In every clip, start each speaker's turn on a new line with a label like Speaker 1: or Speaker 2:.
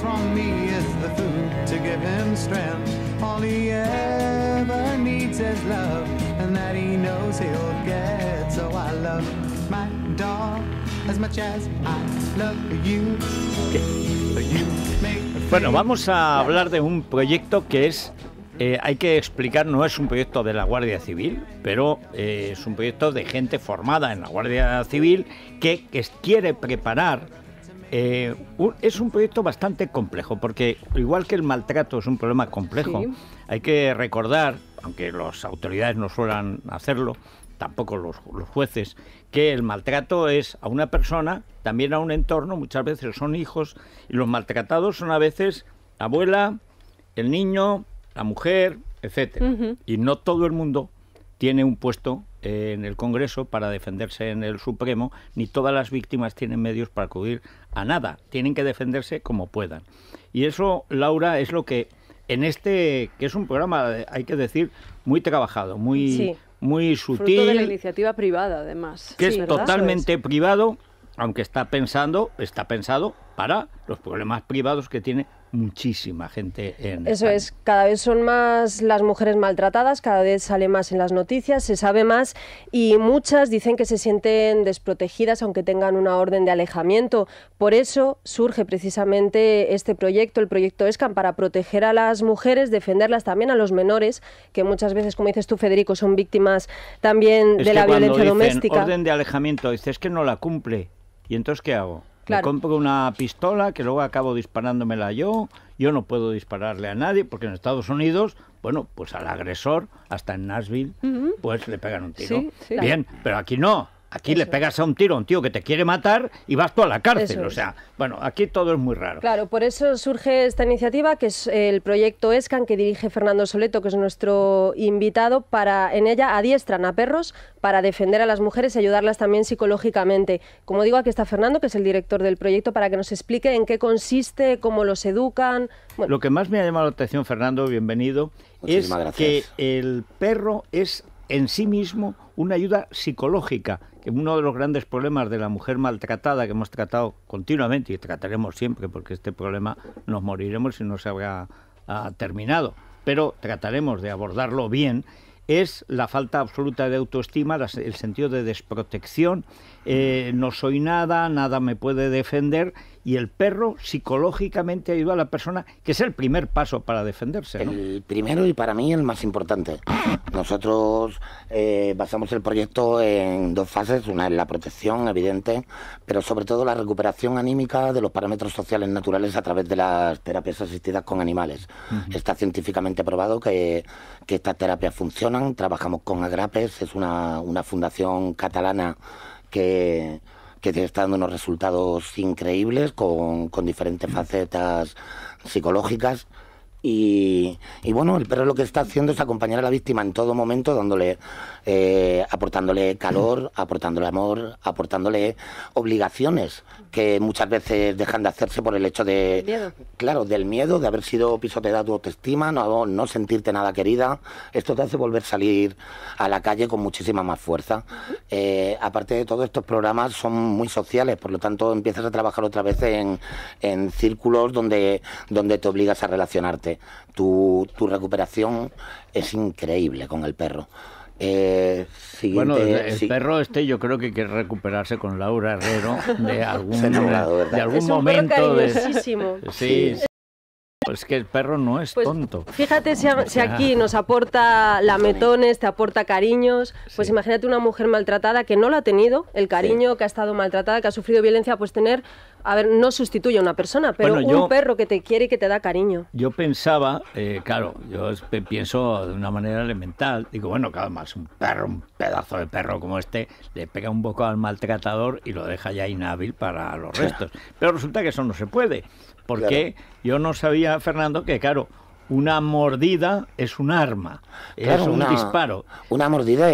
Speaker 1: from me is the food to give him strength. ever needs love, and that he knows he'll get. So I love my dog as much as I love
Speaker 2: you. bueno, vamos a hablar de un proyecto que es eh, hay que explicar, no es un proyecto de la Guardia Civil, pero eh, es un proyecto de gente formada en la Guardia Civil que, que quiere preparar eh, es un proyecto bastante complejo, porque igual que el maltrato es un problema complejo, hay que recordar, aunque las autoridades no suelan hacerlo, tampoco los, jueces, que el maltrato es a una persona, también a un entorno, muchas veces son hijos, y los maltratados son a veces la abuela, el niño, la mujer, etc. Y no todo el mundo tiene un puesto en el Congreso para defenderse en el Supremo, ni todas las víctimas tienen medios para acudir a nada. Tienen que defenderse como puedan. Y eso, Laura, es lo que en este, que es un programa, hay que decir, muy trabajado, muy, muy sutil. Fruto de la
Speaker 3: iniciativa privada, además. Que es totalmente
Speaker 2: privado, aunque está pensando, está pensado para los problemas privados que tiene muchísima gente en. Eso
Speaker 3: es, cada vez son más las mujeres maltratadas, cada vez sale más en las noticias, se sabe más y muchas dicen que se sienten desprotegidas aunque tengan una orden de alejamiento. Por eso surge precisamente este proyecto, el proyecto ESCAM, para proteger a las mujeres, defenderlas también a los menores, que muchas veces, como dices tú, Federico, son víctimas también de la violencia dicen, doméstica. Orden
Speaker 2: de alejamiento, dices que no la cumple. ¿Y entonces qué hago? Le compro una pistola que luego acabo disparándomela yo. Yo no puedo dispararle a nadie porque en Estados Unidos, bueno, pues al agresor, hasta en Nashville, pues le pegan un tiro. Bien, pero aquí no. Aquí le pegas a un tiro un tío que te quiere matar y vas tú a la cárcel. o sea, bueno, aquí todo es muy raro.
Speaker 3: Claro, por eso surge esta iniciativa, que es el proyecto ESCAN, que dirige Fernando Soleto, que es nuestro invitado. Para, en ella adiestran a perros para defender a las mujeres y ayudarlas también psicológicamente. Como digo, aquí está Fernando, que es el director del proyecto, para que nos explique en qué consiste, cómo los educan.
Speaker 2: Lo que más me ha llamado la atención, Fernando, bienvenido, es que el perro es en sí mismo una ayuda psicológica, que uno de los grandes problemas de la mujer maltratada que hemos tratado continuamente y trataremos siempre, porque este problema nos moriremos si no se habrá terminado, pero trataremos de abordarlo bien, es la falta absoluta de autoestima, el sentido de desprotección, eh, no soy nada, nada me puede defender y el perro psicológicamente ayuda a la persona, que es el primer paso para defenderse. ¿no? El primero y para mí el más importante. Nosotros eh, basamos el
Speaker 1: proyecto en dos fases, una es la protección, evidente, pero sobre todo la recuperación anímica de los parámetros sociales naturales a través de las terapias asistidas con animales. Está científicamente probado que, que, estas terapias funcionan, trabajamos con Agrapes, es una, una fundación catalana que que te está dando unos resultados increíbles con, con diferentes facetas psicológicas y, bueno, el perro lo que está haciendo es acompañar a la víctima en todo momento, dándole, eh, aportándole calor, mm. aportándole amor, aportándole obligaciones que muchas veces dejan de hacerse por el hecho de, claro, del miedo de haber sido pisoteada tu autoestima, no, no sentirte nada querida. Esto te hace volver a salir a la calle con muchísima más fuerza. Eh, aparte de todo, estos programas son muy sociales, por lo tanto empiezas a trabajar otra vez en, en círculos donde, donde te obligas a relacionarte tu, recuperación es increíble con el perro. Eh, bueno, el
Speaker 2: perro este yo creo que quiere recuperarse con Laura Herrero de algún, de, algún momento. sí. Es que el perro no es pues, tonto.
Speaker 3: Fíjate si, aquí nos aporta lametones, te aporta cariños, pues imagínate una mujer maltratada que no lo ha tenido, el cariño, que ha estado maltratada, que ha sufrido violencia, pues tener, a ver, no sustituye a una persona, pero un perro que te quiere y que te da cariño.
Speaker 2: Yo pensaba, eh, claro, yo pienso de una manera elemental, digo, bueno, cada más un perro, un pedazo de perro como este, le pega un poco al maltratador y lo deja ya inhábil para los restos. Pero resulta que eso no se puede porque yo no sabía, Fernando, que claro, una mordida es un arma, es un disparo.
Speaker 1: Una mordida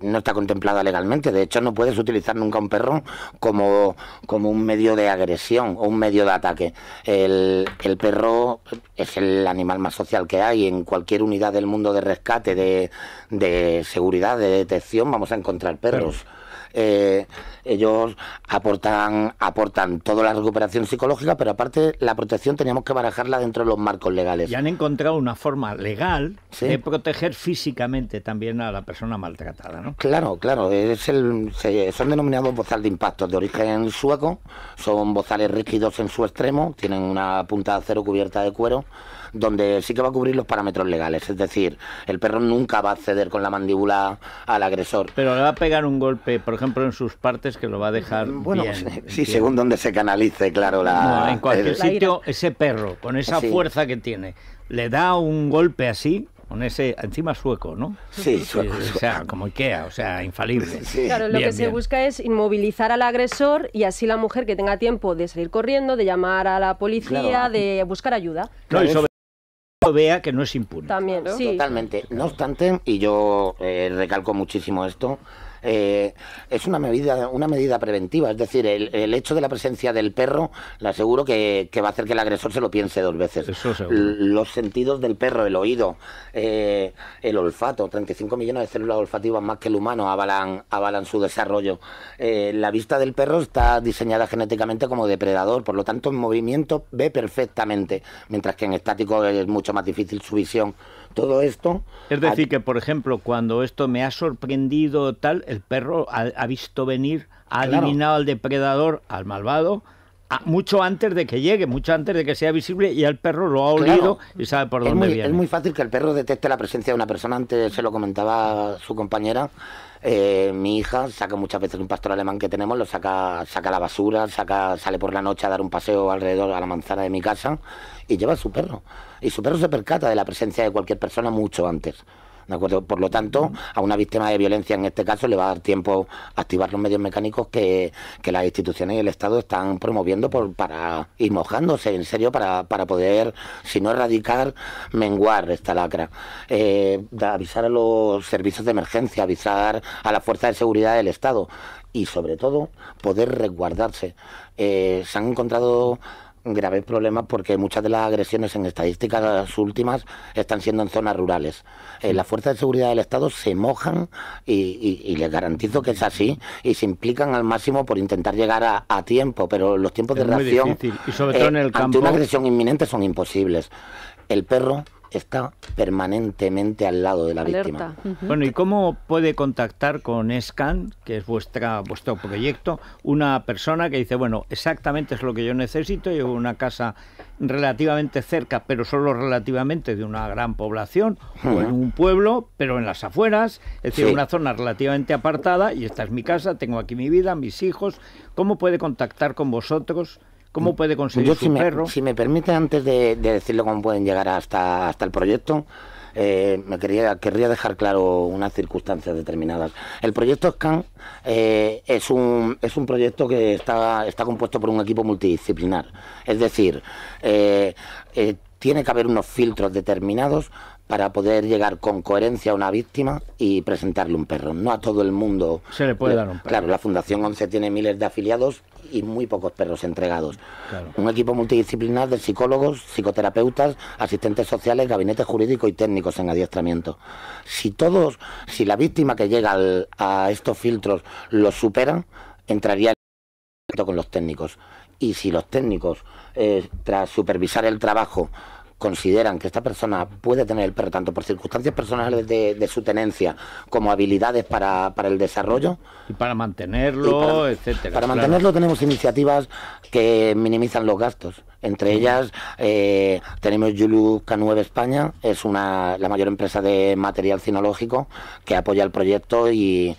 Speaker 1: no está contemplada legalmente, de hecho no puedes utilizar nunca un perro como, como un medio de agresión o un medio de ataque. El, el, perro es el animal más social que hay, en cualquier unidad del mundo de rescate, de, de seguridad, de detección, vamos a encontrar perros. Eh, ellos aportan, aportan toda la recuperación psicológica, pero aparte la protección teníamos que barajarla dentro de los marcos legales. Y
Speaker 2: han encontrado una forma legal de proteger físicamente también a la persona maltratada, ¿no? Claro,
Speaker 1: claro. Es son denominados bozal de impactos de origen sueco, son bozales rígidos en su extremo, tienen una punta de acero cubierta de cuero donde sí que va a cubrir los parámetros legales. Es decir, el perro nunca va a acceder con la mandíbula al agresor.
Speaker 2: Pero le va a pegar un golpe, por ejemplo, en sus partes que lo va a dejar. Mm, bueno, pues, sí, según
Speaker 1: donde se canalice,
Speaker 2: claro. La, en cualquier sitio, ese perro, con esa fuerza que tiene, le da un golpe así, con ese encima sueco, ¿no? Sí, sueco, O sea, como Ikea, o sea, infalible. Claro, lo que se
Speaker 3: busca es inmovilizar al agresor y así la mujer que tenga tiempo de salir corriendo, de llamar a la policía, de buscar ayuda
Speaker 2: vea que no
Speaker 1: es
Speaker 3: impune. También, Totalmente.
Speaker 1: No obstante, y yo eh, recalco muchísimo esto, eh, es una medida, una medida preventiva. Es decir, el, hecho de la presencia del perro, le aseguro que, va a hacer que el agresor se lo piense dos veces. los sentidos del perro, el oído, eh, el olfato, 35 millones de células olfativas más que el humano avalan, avalan su desarrollo. Eh, la vista del perro está diseñada genéticamente como depredador, por lo tanto en movimiento ve perfectamente, mientras que en estático es mucho más difícil su
Speaker 2: visión todo esto. Es decir, que por ejemplo, cuando esto me ha sorprendido tal, el perro ha, visto venir, ha adivinado al depredador, al malvado, Ah, mucho antes de que llegue, mucho antes de que sea visible y el perro lo ha olido y sabe por dónde viene. Es muy
Speaker 1: fácil que el perro detecte la presencia de una persona. Antes se lo comentaba su compañera. Eh, mi hija saca muchas veces un pastor alemán que tenemos, lo saca, saca la basura, saca, sale por la noche a dar un paseo alrededor a la manzana de mi casa y lleva a su perro. Y su perro se percata de la presencia de cualquier persona mucho antes acuerdo? Por lo tanto, a una víctima de violencia en este caso le va a dar tiempo a activar los medios mecánicos que, que las instituciones y el Estado están promoviendo por, para ir mojándose, en serio, para, poder, si no erradicar, menguar esta lacra. Eh, avisar a los servicios de emergencia, avisar a la fuerza de seguridad del Estado y, sobre todo, poder resguardarse. Eh, se han encontrado graves problemas porque muchas de las agresiones en estadísticas las últimas están siendo en zonas rurales. Eh, las fuerzas de seguridad del Estado se mojan y, les garantizo que es así y se implican al máximo por intentar llegar a, tiempo, pero los tiempos de reacción en eh, el campo... ante una agresión inminente son imposibles. El perro está permanentemente al lado de la víctima.
Speaker 2: Bueno, ¿y cómo puede contactar con SCAN, que es vuestra, vuestro proyecto, una persona que dice, bueno, exactamente es lo que yo necesito, yo una casa relativamente cerca, pero solo relativamente de una gran población, o en un pueblo, pero en las afueras, es decir, una zona relativamente apartada, y esta es mi casa, tengo aquí mi vida, mis hijos, ¿cómo puede contactar con vosotros? ¿Cómo mm. puede conseguir si
Speaker 1: Me, permite, antes de, decirlo decirle cómo pueden llegar hasta, hasta el proyecto, eh, me quería, querría dejar claro unas circunstancias determinadas. El proyecto SCAN eh, es, un, proyecto que está, compuesto por un equipo multidisciplinar. Es decir, eh, tiene que haber unos filtros determinados para poder llegar con coherencia a una víctima y presentarle un perro. No a todo el mundo. Se
Speaker 2: le puede dar un perro. Claro,
Speaker 1: la Fundación 11 tiene miles de afiliados y muy pocos perros entregados. Un equipo multidisciplinar de psicólogos, psicoterapeutas, asistentes sociales, gabinetes jurídicos y técnicos en adiestramiento. Si todos, si la víctima que llega a estos filtros ...los supera, entraría en contacto con los técnicos. Y si los técnicos, eh, tras supervisar el trabajo, consideran que esta persona puede tener el perro tanto por circunstancias personales de, su tenencia como habilidades para, el desarrollo.
Speaker 2: Y para mantenerlo, etc. para, etcétera. Para mantenerlo
Speaker 1: tenemos iniciativas que minimizan los gastos. Entre ellas eh, tenemos Yulu 9 España, es una, la mayor empresa de material cinológico que apoya el proyecto y,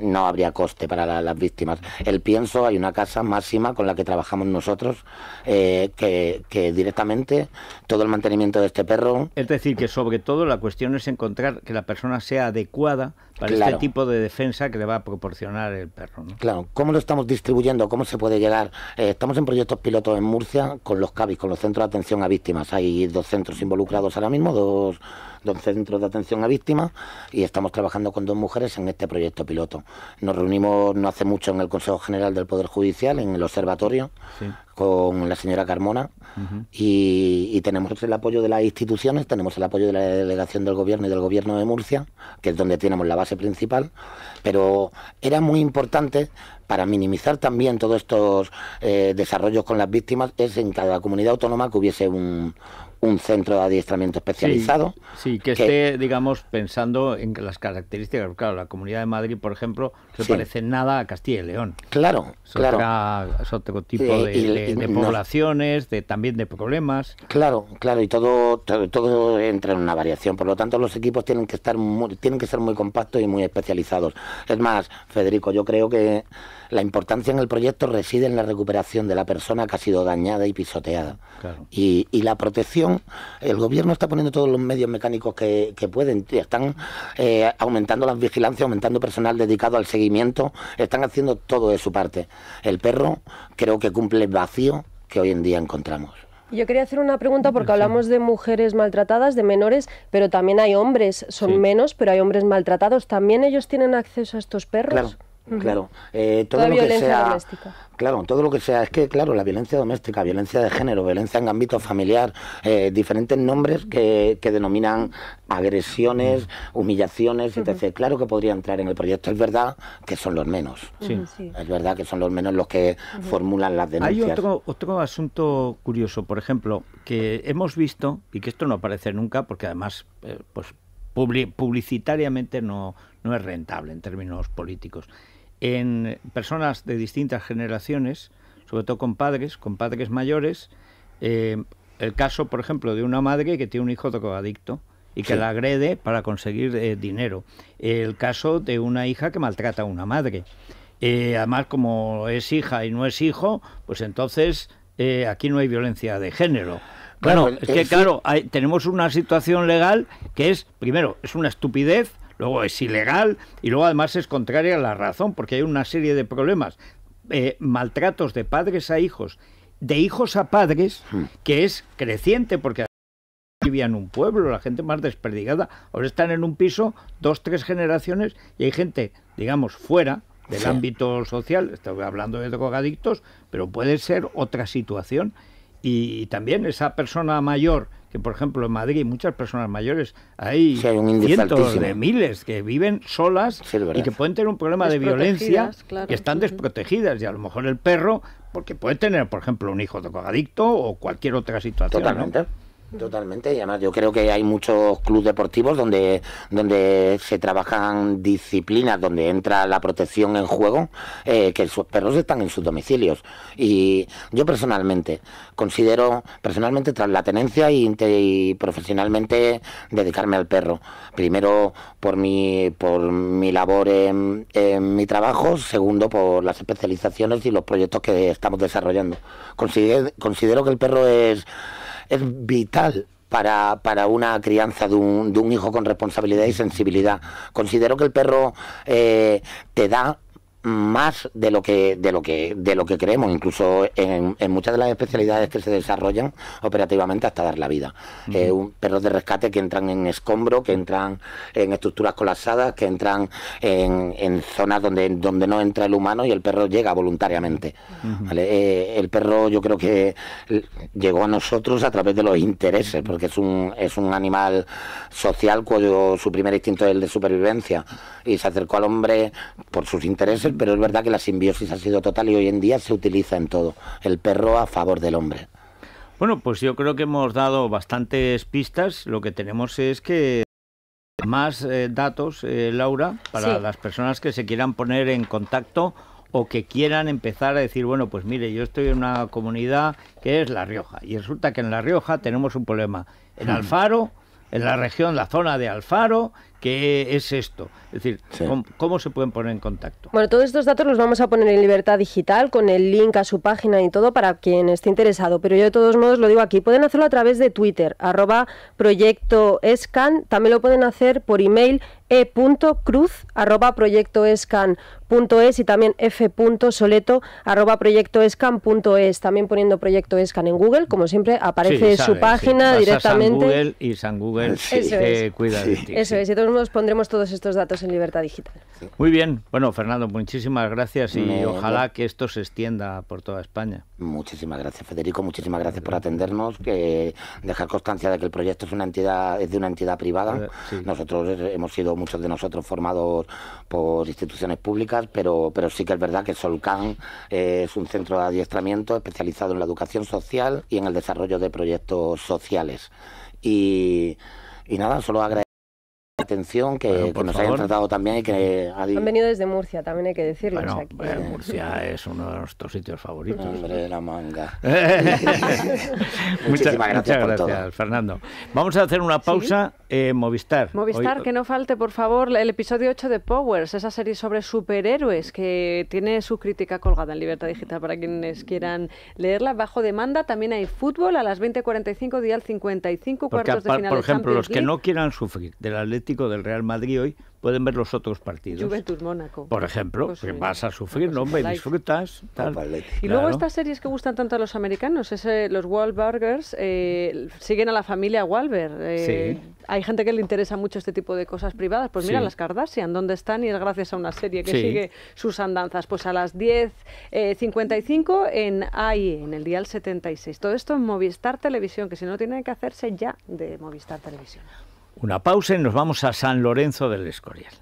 Speaker 1: no habría coste para las víctimas. El pienso, hay una casa máxima con la que trabajamos nosotros, eh, que, que, directamente todo el mantenimiento de este perro.
Speaker 2: Es decir, que sobre todo la cuestión es encontrar que la persona sea adecuada para este tipo de defensa que le va a proporcionar el perro. ¿no?
Speaker 1: Claro, ¿cómo lo estamos distribuyendo? ¿Cómo se puede llegar? Eh, estamos en proyectos pilotos en Murcia con los CAVI, con los centros de atención a víctimas. Hay dos centros involucrados ahora mismo, dos, dos centros de atención a víctimas, y estamos trabajando con dos mujeres en este proyecto piloto. Nos reunimos no hace mucho en el Consejo General del Poder Judicial, en el observatorio, sí con la señora Carmona y, tenemos el apoyo de las instituciones, tenemos el apoyo de la delegación del gobierno y del gobierno de Murcia, que es donde tenemos la base principal, pero era muy importante para minimizar también todos estos eh, desarrollos con las víctimas, es en cada comunidad autónoma que hubiese un, un centro de adiestramiento especializado.
Speaker 2: Sí, que, esté, digamos, pensando en las características. Claro, la Comunidad de Madrid, por ejemplo, no se parece nada a Castilla y León. Claro, claro. otro tipo de, poblaciones, de, también de problemas.
Speaker 1: Claro, claro, y todo, todo, entra en una variación. Por lo tanto, los equipos tienen que, estar tienen que ser muy compactos y muy especializados. Es más, Federico, yo creo que la importancia en el proyecto reside en la recuperación de la persona que ha sido dañada y pisoteada. y la protección el gobierno está poniendo todos los medios mecánicos que, pueden, están eh, aumentando las vigilancias, aumentando personal dedicado al seguimiento, están haciendo todo de su parte. El perro creo que cumple el vacío que hoy en día encontramos.
Speaker 3: Yo quería hacer una pregunta porque hablamos de mujeres maltratadas, de menores, pero también hay hombres, son menos, pero hay hombres maltratados. ¿También ellos tienen acceso a estos perros?
Speaker 1: Claro, eh, todo lo que sea, claro, todo lo que sea, es que claro, la violencia doméstica, violencia de género, violencia en ámbito familiar, eh, diferentes nombres que, denominan agresiones, humillaciones, etc. Claro que podría entrar en el proyecto. Es verdad que son los menos. Sí. Es verdad que son los menos los que formulan las denuncias. Hay
Speaker 2: otro, asunto curioso, por ejemplo, que hemos visto y que esto no aparece nunca, porque además, eh, pues publicitariamente no es rentable en términos políticos en personas de distintas generaciones, sobre todo con padres, con padres mayores. Eh, el caso, por ejemplo, de una madre que tiene un hijo drogadicto y que la agrede para conseguir eh, dinero. El caso de una hija que maltrata a una madre. Eh, además, como es hija y no es hijo, pues entonces aquí no hay violencia de género. bueno, es que claro, tenemos una situación legal que es, primero, es una estupidez, luego es ilegal y luego además es contraria a la razón, porque hay una serie de problemas, eh, maltratos de padres a hijos, de hijos a padres, hmm. que es creciente, porque vivían en un pueblo, la gente más desperdigada, ahora están en un piso, dos, tres generaciones, y hay gente, digamos, fuera, del ámbito social, estoy hablando de drogadictos, pero puede ser otra situación. y también esa persona mayor por ejemplo en Madrid hay muchas personas mayores hay cientos de miles que viven solas y que pueden tener un problema de violencia y están desprotegidas y a lo mejor el perro porque puede tener por ejemplo un hijo drogadicto o cualquier otra situación.
Speaker 1: Totalmente, y además
Speaker 2: yo creo que hay
Speaker 1: muchos clubes deportivos donde, donde se trabajan disciplinas, donde entra la protección en juego, eh, que sus perros están en sus domicilios. Y yo personalmente considero, personalmente tras la tenencia y, profesionalmente dedicarme al perro. Primero por mi, por mi labor en, mi trabajo, segundo por las especializaciones y los proyectos que estamos desarrollando. considero que el perro es es vital para, para, una crianza de un, de un, hijo con responsabilidad y sensibilidad. Considero que el perro eh, te da más de lo que de lo que de lo que creemos incluso en, muchas de las especialidades que se desarrollan operativamente hasta dar la vida eh, perros de rescate que entran en escombro que entran en estructuras colapsadas que entran en, zonas donde donde no entra el humano y el perro llega voluntariamente eh, el perro yo creo que llegó a nosotros a través de los intereses porque es un es un animal social cuyo su primer instinto es el de supervivencia y se acercó al hombre por sus intereses pero es verdad que la simbiosis ha sido total y hoy en día se utiliza en todo, el perro a favor del hombre.
Speaker 2: Bueno, pues yo creo que hemos dado bastantes pistas, lo que tenemos es que más eh, datos, eh, Laura, para las personas que se quieran poner en contacto o que quieran empezar a decir, bueno, pues mire, yo estoy en una comunidad que es La Rioja y resulta que en La Rioja tenemos un problema. En hmm. Alfaro, en la región, la zona de Alfaro, ¿Qué es esto? Es decir, ¿cómo, se pueden poner en
Speaker 3: contacto? Bueno, todos estos datos los vamos a poner en Libertad Digital con el link a su página y todo para quien esté interesado. Pero yo de todos modos lo digo aquí. Pueden hacerlo a través de Twitter, arroba proyecto Scan. También lo pueden hacer por email e.cruz arroba y también f.soleto arroba También poniendo Proyecto Escan en Google, como siempre, aparece su página directamente.
Speaker 2: Google y San Google se cuida de ti, Eso
Speaker 3: es, y todos nos pondremos todos estos datos en Libertad Digital.
Speaker 2: Muy bien, bueno, Fernando, muchísimas gracias y ojalá que esto se extienda por toda España. Muchísimas
Speaker 1: gracias, Federico, muchísimas gracias por atendernos, que dejar constancia de que el proyecto es una entidad es de una entidad privada. Nosotros hemos sido muchos de nosotros formados por instituciones públicas, pero, pero sí que es verdad que Solcán eh, es un centro de adiestramiento especializado en la educación social y en el desarrollo de proyectos sociales. Y, nada, solo agradecer atención, que, nos hayan tratado también y que... Han venido
Speaker 3: desde Murcia, también hay que decirlo. Eh, Murcia
Speaker 2: es uno de nuestros sitios favoritos. de la manga.
Speaker 3: Muchísimas gracias,
Speaker 2: Fernando. Vamos a hacer una pausa. Movistar. Movistar, que
Speaker 3: no falte, por favor, el episodio 8 de Powers, esa serie sobre superhéroes que tiene su crítica colgada en Libertad Digital para quienes quieran leerla. Bajo demanda también hay fútbol a las 20.45, día 55, cuartos de final. Por ejemplo, los que no
Speaker 2: quieran sufrir del Atlético del Real Madrid hoy, pueden ver los otros partidos. Juventus
Speaker 3: Mónaco. Por ejemplo, pues que vas
Speaker 2: a sufrir, pues no, disfrutas. Y luego estas
Speaker 3: series que gustan tanto a los americanos, ese, los Wahlburgers, eh, siguen a la familia Wahlberg. Eh, hay gente que le interesa mucho este tipo de cosas privadas. Pues mira, las Kardashian, ¿dónde están? Y es gracias a una serie que sigue sus andanzas. Pues a las 10.55 eh, en AIE, en el día Dial 76. Todo esto en Movistar Televisión, que si no tiene que hacerse ya de Movistar Televisión
Speaker 2: una pausa y nos vamos a San Lorenzo del Escorial.